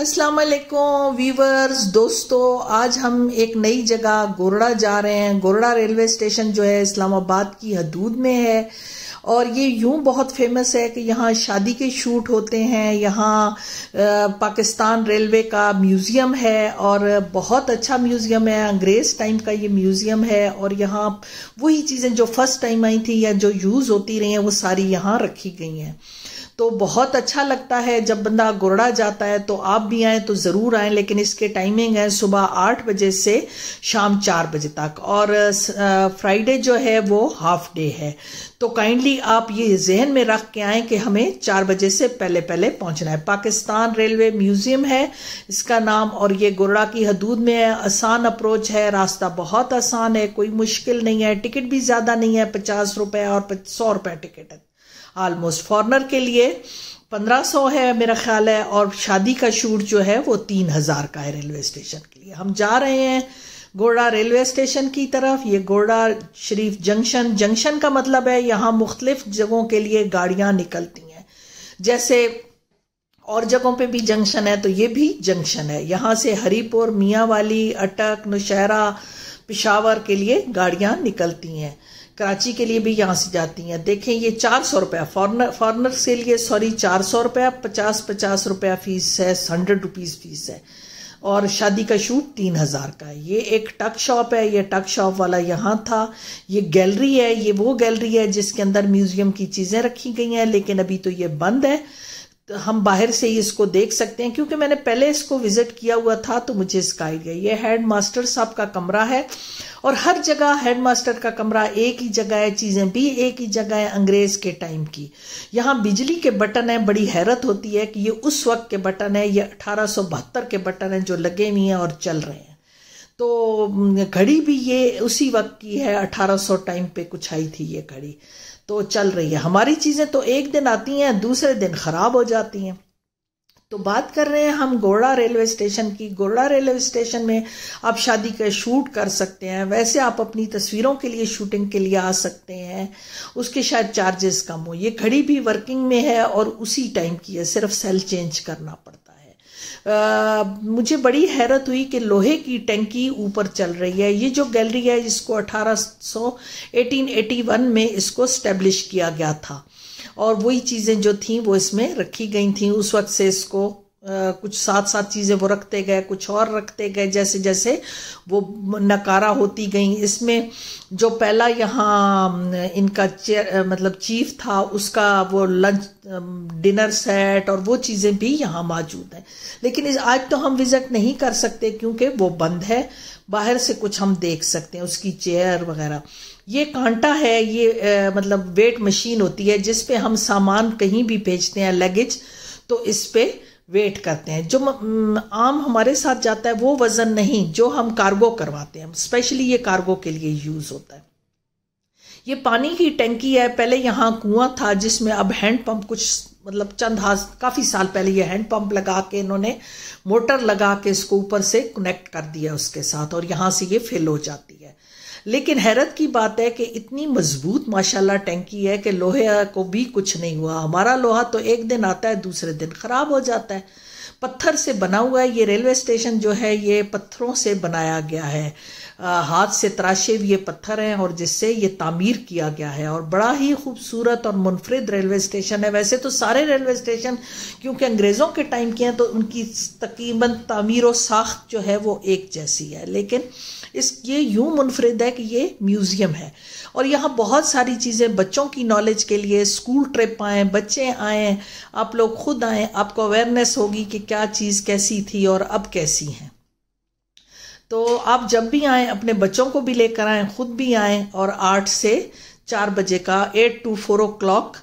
अस्सलाम वालेकुम वीवर्स दोस्तों आज हम एक नई जगह गोरड़ा जा रहे हैं गोरड़ा रेलवे स्टेशन जो है इस्लामाबाद की हदूद में है और ये यूं बहुत फेमस है कि यहाँ शादी के शूट होते हैं यहाँ पाकिस्तान रेलवे का म्यूज़ियम है और बहुत अच्छा म्यूज़ियम है अंग्रेज़ टाइम का ये म्यूज़ियम है और यहाँ वही चीज़ें जो फर्स्ट टाइम आई थी या जो यूज़ होती रही हैं वो सारी यहाँ रखी गई हैं तो बहुत अच्छा लगता है जब बंदा गोरडा जाता है तो आप भी आए तो ज़रूर आए लेकिन इसके टाइमिंग है सुबह आठ बजे से शाम चार बजे तक और फ्राइडे जो है वो हाफ डे है तो काइंडली आप ये जहन में रख के आए कि हमें चार बजे से पहले पहले पहुंचना है पाकिस्तान रेलवे म्यूज़ियम है इसका नाम और ये गोरडा की हदूद में है आसान अप्रोच है रास्ता बहुत आसान है कोई मुश्किल नहीं है टिकट भी ज़्यादा नहीं है पचास रुपये और सौ रुपये टिकट है आलमोस्ट फॉरनर के लिए पंद्रह सौ है मेरा ख्याल है और शादी का शूट जो है वो तीन हज़ार का है रेलवे स्टेशन के लिए हम जा रहे हैं गोड़ा रेलवे स्टेशन की तरफ ये गोड़ा शरीफ जंक्शन जंक्शन का मतलब है यहाँ मुख्तलिफ जगहों के लिए गाड़ियाँ निकलती हैं जैसे और जगहों पे भी जंक्शन है तो ये भी जंक्शन है यहाँ से हरीपुर मियाँ वाली अटक नौशहरा पिशावर के लिए गाड़ियाँ निकलती हैं कराची के लिए भी यहाँ से जाती हैं देखें ये चार सौ रुपया फॉरनर फॉरनर के लिए सॉरी चार सौ रुपया पचास पचास रुपया फीस है हंड्रेड रुपीज़ फीस है और शादी का शूट तीन हज़ार का है ये एक टक शॉप है ये टक शॉप वाला यहाँ था ये गैलरी है ये वो गैलरी है जिसके अंदर म्यूज़ियम की चीज़ें रखी गई हैं लेकिन अभी तो ये बंद है हम बाहर से ही इसको देख सकते हैं क्योंकि मैंने पहले इसको विजिट किया हुआ था तो मुझे इसका आइडिया ये हेड मास्टर साहब का कमरा है और हर जगह हेड मास्टर का कमरा एक ही जगह है चीज़ें भी एक ही जगह है अंग्रेज़ के टाइम की यहाँ बिजली के बटन है बड़ी हैरत होती है कि ये उस वक्त के बटन है ये अठारह के बटन है जो लगे हुए हैं और चल रहे हैं तो घड़ी भी ये उसी वक्त की है 1800 टाइम पे कुछ आई थी ये घड़ी तो चल रही है हमारी चीज़ें तो एक दिन आती हैं दूसरे दिन ख़राब हो जाती हैं तो बात कर रहे हैं हम गोड़ा रेलवे स्टेशन की गोड़ा रेलवे स्टेशन में आप शादी का शूट कर सकते हैं वैसे आप अपनी तस्वीरों के लिए शूटिंग के लिए आ सकते हैं उसके शायद चार्जेस कम हो ये घड़ी भी वर्किंग में है और उसी टाइम की है सिर्फ सेल चेंज करना पड़ता आ, मुझे बड़ी हैरत हुई कि लोहे की टंकी ऊपर चल रही है ये जो गैलरी है इसको 1800 1881 में इसको स्टेब्लिश किया गया था और वही चीज़ें जो थीं वो इसमें रखी गई थी उस वक्त से इसको कुछ साथ साथ चीज़ें वो रखते गए कुछ और रखते गए जैसे जैसे वो नकारा होती गई इसमें जो पहला यहाँ इनका मतलब चीफ था उसका वो लंच डिनर सेट और वो चीज़ें भी यहाँ मौजूद हैं लेकिन इस आज तो हम विज़िट नहीं कर सकते क्योंकि वो बंद है बाहर से कुछ हम देख सकते हैं उसकी चेयर वगैरह ये कांटा है ये आ, मतलब वेट मशीन होती है जिस पे हम सामान कहीं भी भेजते हैं लगेज तो इस पर वेट करते हैं जो आम हमारे साथ जाता है वो वज़न नहीं जो हम कार्गो करवाते हैं स्पेशली ये कार्गो के लिए यूज़ होता है ये पानी की टंकी है पहले यहाँ कुआं था जिसमें अब हैंड पंप कुछ मतलब चंद हाज काफ़ी साल पहले ये हैंड पंप लगा के इन्होंने मोटर लगा के इसको ऊपर से कनेक्ट कर दिया उसके साथ और यहाँ से ये फिल हो जाती है लेकिन हैरत की बात है कि इतनी मजबूत माशाल्लाह टैंकी है कि लोहे को भी कुछ नहीं हुआ हमारा लोहा तो एक दिन आता है दूसरे दिन ख़राब हो जाता है पत्थर से बना हुआ है ये रेलवे स्टेशन जो है ये पत्थरों से बनाया गया है आ, हाथ से तराशे हुए पत्थर हैं और जिससे ये तामीर किया गया है और बड़ा ही खूबसूरत और मुनफरद रेलवे स्टेशन है वैसे तो सारे रेलवे स्टेशन क्योंकि अंग्रेज़ों के टाइम के हैं तो उनकी तकरीबन तामीर व साख्त जो है वो एक जैसी है लेकिन इस ये यूँ मुनफरद है कि ये म्यूज़ियम है और यहाँ बहुत सारी चीज़ें बच्चों की नॉलेज के लिए स्कूल ट्रिप आएँ बच्चे आएँ आप लोग खुद आएँ आपको अवेयरनेस होगी कि क्या चीज़ कैसी थी और अब कैसी हैं तो आप जब भी आएँ अपने बच्चों को भी लेकर आएँ खुद भी आएँ और आठ से चार बजे का eight to four o'clock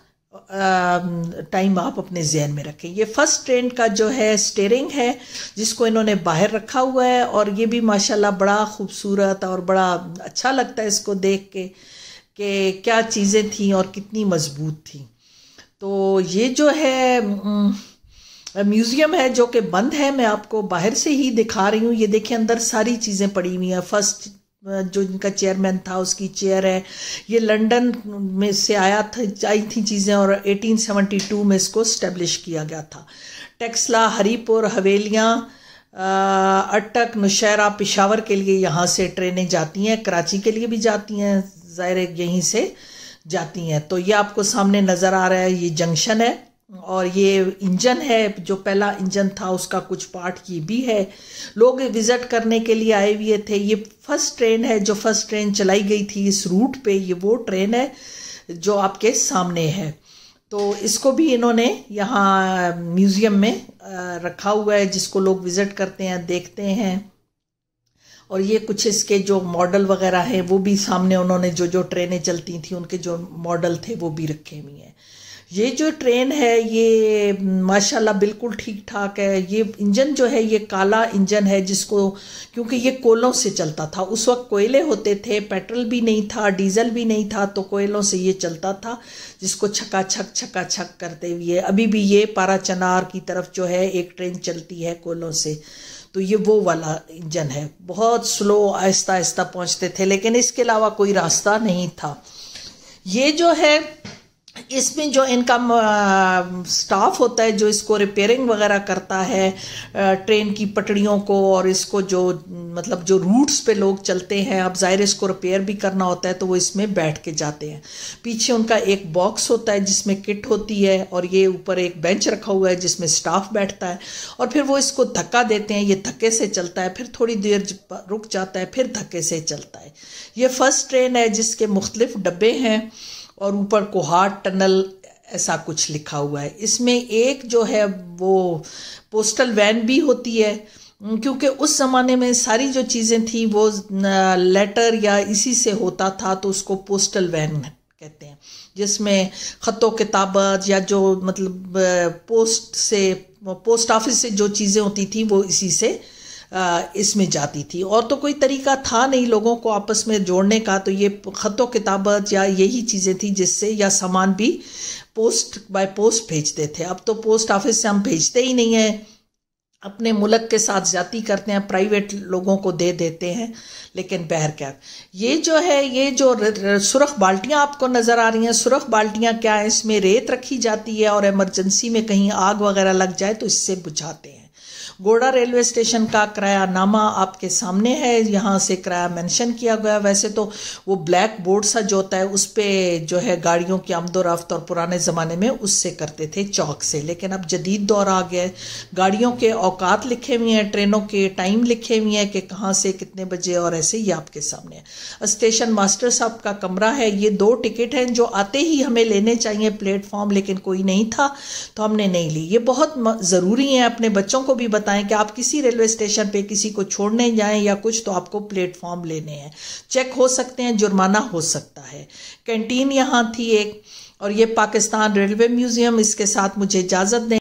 time आप अपने जहन में रखें ये फर्स्ट ट्रेन का जो है स्टेयरिंग है जिसको इन्होंने बाहर रखा हुआ है और ये भी माशाल्लाह बड़ा खूबसूरत और बड़ा अच्छा लगता है इसको देख के कि क्या चीज़ें थीं और कितनी मजबूत थी तो ये जो है म्यूज़ियम है जो कि बंद है मैं आपको बाहर से ही दिखा रही हूँ ये देखें अंदर सारी चीज़ें पड़ी हुई हैं फर्स्ट जो इनका चेयरमैन था उसकी चेयर है ये लंदन में से आया था आई थी चीज़ें और 1872 में इसको स्टेब्लिश किया गया था टेक्सला हरीपुर हवेलियाँ अटक नुशहरा पिशावर के लिए यहाँ से ट्रेनें जाती हैं कराची के लिए भी जाती हैं ज़ाहिर यहीं से जाती हैं तो ये आपको सामने नज़र आ रहा है ये जंक्शन है और ये इंजन है जो पहला इंजन था उसका कुछ पार्ट ये भी है लोग विज़िट करने के लिए आए हुए थे ये फर्स्ट ट्रेन है जो फर्स्ट ट्रेन चलाई गई थी इस रूट पे ये वो ट्रेन है जो आपके सामने है तो इसको भी इन्होंने यहाँ म्यूज़ियम में रखा हुआ है जिसको लोग विज़िट करते हैं देखते हैं और ये कुछ इसके जो मॉडल वगैरह हैं वो भी सामने उन्होंने जो जो ट्रेनें चलती थी उनके जो मॉडल थे वो भी रखे हुए हैं ये जो ट्रेन है ये माशाल्लाह बिल्कुल ठीक ठाक है ये इंजन जो है ये काला इंजन है जिसको क्योंकि ये कोयलों से चलता था उस वक्त कोयले होते थे पेट्रोल भी नहीं था डीजल भी नहीं था तो कोयलों से ये चलता था जिसको छका छक छका छक करते हुए अभी भी ये पारा चनार की तरफ जो है एक ट्रेन चलती है कोयलों से तो ये वो वाला इंजन है बहुत स्लो आहिस्ता आहिस्ता पहुंचते थे लेकिन इसके अलावा कोई रास्ता नहीं था ये जो है इसमें जो इनका स्टाफ होता है जो इसको रिपेयरिंग वगैरह करता है ट्रेन की पटड़ियों को और इसको जो मतलब जो रूट्स पे लोग चलते हैं अब ज़ाहिर इसको रिपेयर भी करना होता है तो वो इसमें बैठ के जाते हैं पीछे उनका एक बॉक्स होता है जिसमें किट होती है और ये ऊपर एक बेंच रखा हुआ है जिसमें स्टाफ बैठता है और फिर वो इसको धक्का देते हैं ये धक्के से चलता है फिर थोड़ी देर रुक जाता है फिर धक्के से चलता है ये फर्स्ट ट्रेन है जिसके मुख्तलिफ डब्बे हैं और ऊपर कोहार टनल ऐसा कुछ लिखा हुआ है इसमें एक जो है वो पोस्टल वैन भी होती है क्योंकि उस ज़माने में सारी जो चीज़ें थी वो लेटर या इसी से होता था तो उसको पोस्टल वैन कहते हैं जिसमें ख़तों किताबत या जो मतलब पोस्ट से पोस्ट ऑफिस से जो चीज़ें होती थी वो इसी से इसमें जाती थी और तो कोई तरीका था नहीं लोगों को आपस में जोड़ने का तो ये ख़तों किताबत या यही चीज़ें थी जिससे या सामान भी पोस्ट बाय पोस्ट भेजते थे अब तो पोस्ट ऑफिस से हम भेजते ही नहीं हैं अपने मुल्क के साथ जाती करते हैं प्राइवेट लोगों को दे देते हैं लेकिन बहर क्या ये जो है ये जो सुरख बाल्टियाँ आपको नज़र आ रही हैं सुरख बाल्टियाँ क्या है इसमें रेत रखी जाती है और इमरजेंसी में कहीं आग वगैरह लग जाए तो इससे बुझाते हैं गोड़ा रेलवे स्टेशन का किराया नामा आपके सामने है यहाँ से किराया मेंशन किया गया वैसे तो वो ब्लैक बोर्ड सा जो होता है उस पर जो है गाड़ियों की आमदोरफ़्त और पुराने ज़माने में उससे करते थे चौक से लेकिन अब जदीद दौर आ गया है गाड़ियों के औकात लिखे हुए हैं ट्रेनों के टाइम लिखे हुए हैं कि कहाँ से कितने बजे और ऐसे ये आपके सामने है स्टेशन मास्टर साहब का कमरा है ये दो टिकट हैं जो आते ही हमें लेने चाहिए प्लेटफॉर्म लेकिन कोई नहीं था तो हमने नहीं ली ये बहुत ज़रूरी है अपने बच्चों को भी बता बताएं कि आप किसी रेलवे स्टेशन पे किसी को छोड़ने जाएं या कुछ तो आपको प्लेटफॉर्म लेने हैं चेक हो सकते हैं जुर्माना हो सकता है कैंटीन यहाँ थी एक और ये पाकिस्तान रेलवे म्यूज़ियम इसके साथ मुझे इजाज़त दें